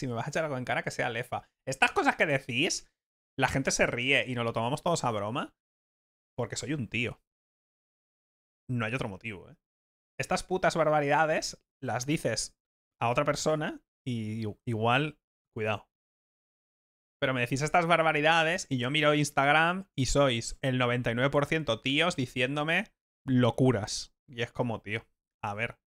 si me vas a echar algo en cara, que sea lefa. Estas cosas que decís, la gente se ríe y nos lo tomamos todos a broma porque soy un tío. No hay otro motivo, ¿eh? Estas putas barbaridades las dices a otra persona y igual, cuidado. Pero me decís estas barbaridades y yo miro Instagram y sois el 99% tíos diciéndome locuras. Y es como, tío, a ver,